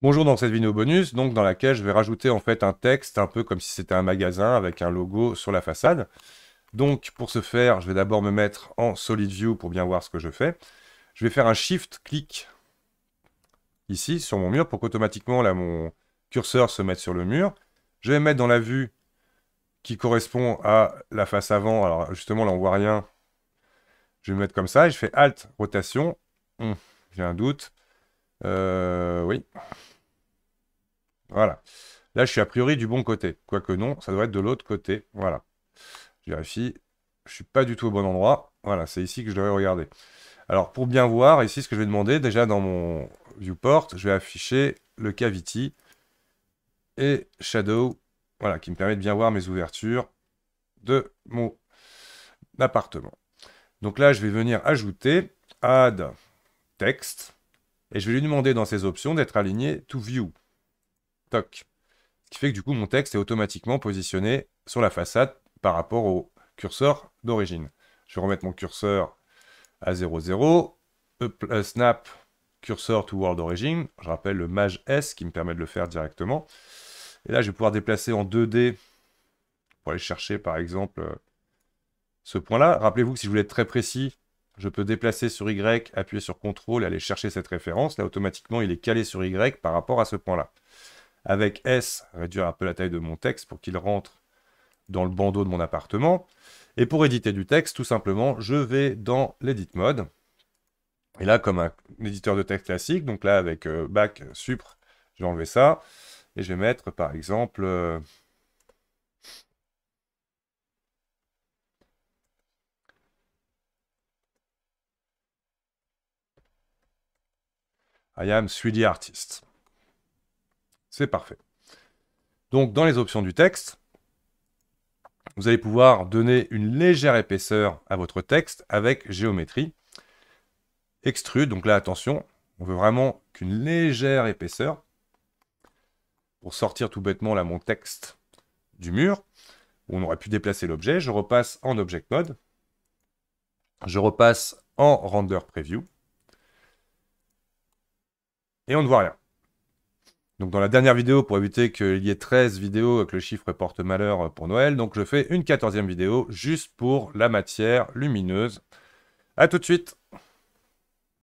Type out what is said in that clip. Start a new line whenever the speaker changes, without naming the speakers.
Bonjour dans cette vidéo bonus, donc dans laquelle je vais rajouter en fait un texte un peu comme si c'était un magasin avec un logo sur la façade. Donc pour ce faire, je vais d'abord me mettre en Solid View pour bien voir ce que je fais. Je vais faire un Shift-clic ici sur mon mur pour qu'automatiquement là mon curseur se mette sur le mur. Je vais mettre dans la vue qui correspond à la face avant, alors justement là on voit rien. Je vais me mettre comme ça et je fais Alt, rotation. Hmm, j'ai un doute. Euh, oui. Voilà. Là, je suis a priori du bon côté. Quoique non, ça doit être de l'autre côté. Voilà. Je vérifie. Je suis pas du tout au bon endroit. Voilà, c'est ici que je devrais regarder. Alors, pour bien voir, ici, ce que je vais demander, déjà dans mon viewport, je vais afficher le cavity et shadow, voilà, qui me permet de bien voir mes ouvertures de mon appartement. Donc là, je vais venir ajouter add text. Et je vais lui demander dans ces options d'être aligné to view. Toc. Ce qui fait que du coup, mon texte est automatiquement positionné sur la façade par rapport au curseur d'origine. Je vais remettre mon curseur à 0,0. E euh, snap curseur to world origin. Je rappelle le Maj S qui me permet de le faire directement. Et là, je vais pouvoir déplacer en 2D pour aller chercher, par exemple, euh, ce point-là. Rappelez-vous que si je voulais être très précis, je peux déplacer sur Y, appuyer sur CTRL, aller chercher cette référence. Là, automatiquement, il est calé sur Y par rapport à ce point-là. Avec S, réduire un peu la taille de mon texte pour qu'il rentre dans le bandeau de mon appartement. Et pour éditer du texte, tout simplement, je vais dans l'édit mode. Et là, comme un éditeur de texte classique, donc là, avec euh, bac, supre, je vais enlever ça. Et je vais mettre, par exemple, euh, I am 3D artist. C'est parfait. Donc dans les options du texte, vous allez pouvoir donner une légère épaisseur à votre texte avec géométrie. Extrude, donc là attention, on veut vraiment qu'une légère épaisseur pour sortir tout bêtement là mon texte du mur. On aurait pu déplacer l'objet. Je repasse en Object Mode. Je repasse en Render Preview et on ne voit rien. Donc dans la dernière vidéo, pour éviter qu'il y ait 13 vidéos avec que le chiffre porte malheur pour Noël, donc je fais une quatorzième vidéo juste pour la matière lumineuse. A tout de suite